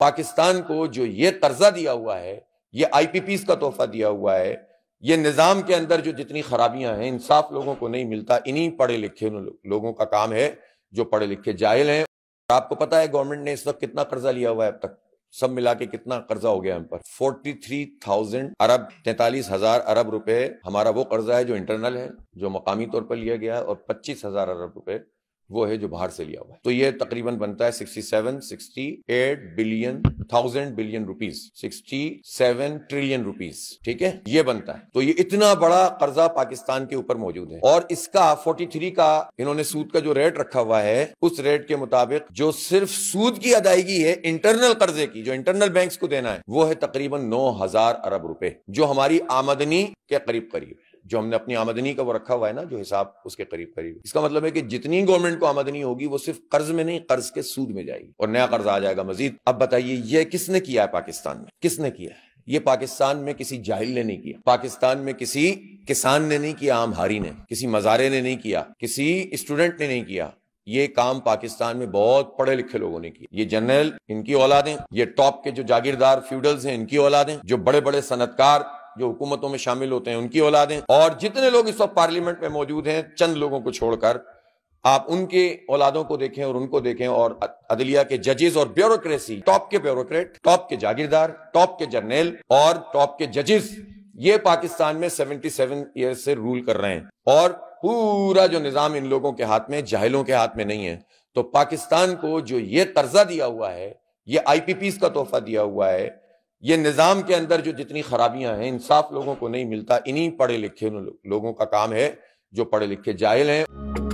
पाकिस्तान को जो ये कर्जा दिया हुआ है ये आईपीपीस का तोहफा दिया हुआ है ये निज़ाम के अंदर जो जितनी खराबियां हैं इंसाफ लोगों को नहीं मिलता इन्हीं पढ़े लिखे लोगों का काम है जो पढ़े लिखे जाहिल हैं आपको पता है गवर्नमेंट ने इस वक्त कितना कर्जा लिया हुआ है अब तक सब मिला के कितना कर्जा हो गया हम पर फोर्टी थ्री थाउजेंड अरब तैतालीस हजार अरब रुपए हमारा वो कर्जा है जो इंटरनल है जो मकामी तौर पर लिया गया है और पच्चीस हजार अरब रुपए वो है जो बाहर से लिया हुआ है तो ये तकरीबन बनता है 67 68 billion thousand billion rupees 67 trillion rupees ठीक है ये बनता है तो ये इतना बड़ा कर्जा पाकिस्तान के ऊपर मौजूद है और इसका 43 का इन्होंने सूद का जो रेट रखा हुआ है उस रेट के मुताबिक जो सिर्फ सूद की अदायगी है इंटरनल कर्जे की जो इंटरनल बैंक को देना है वो है तकरीबन नौ अरब रुपए जो हमारी आमदनी के करीब करीब जो हमने अपनी आमदनी का वो रखा हुआ है ना जो हिसाब उसके करीब करीब इसका मतलब है कि जितनी गवर्नमेंट को आमदनी होगी वो सिर्फ कर्ज में नहीं कर्ज के सूद में जाएगी और नया कर्ज आ जाएगा मजीद अब बताइए ये किसने किया है पाकिस्तान में किसने किया है ये पाकिस्तान में किसी जाहिल ने नहीं किया पाकिस्तान में किसी किसान ने नहीं किया आमहारी ने किसी मजारे ने नहीं किया किसी स्टूडेंट ने नहीं किया ये काम पाकिस्तान में बहुत पढ़े लिखे लोगों ने किया ये जनरल इनकी औलादें ये टॉप के जो जागीरदार फ्यूडल्स हैं इनकी औलादें जो बड़े बड़े सनतकार जो हुकूमतों में शामिल होते हैं उनकी औलादें और जितने लोग इस वक्त पार्लियामेंट में मौजूद हैं चंद लोगों को छोड़कर आप उनके औलादों को देखें और उनको देखें और अदलिया के जजेस और ब्यूरोक्रेसी टॉप के ब्यूरोक्रेट टॉप के जागीरदार टॉप के जर्नेल और टॉप के जजेस ये पाकिस्तान में 77 ईयर्स से रूल कर रहे हैं और पूरा जो निज़ाम इन लोगों के हाथ में जाहिलों के हाथ में नहीं है तो पाकिस्तान को जो ये कर्जा दिया हुआ है ये आईपीपीस का तोहफा दिया हुआ है ये निज़ाम के अंदर जो जितनी खराबियां हैं इंसाफ लोगों को नहीं मिलता इन्हीं पढ़े लिखे लोगों का काम है जो पढ़े लिखे जाहिल हैं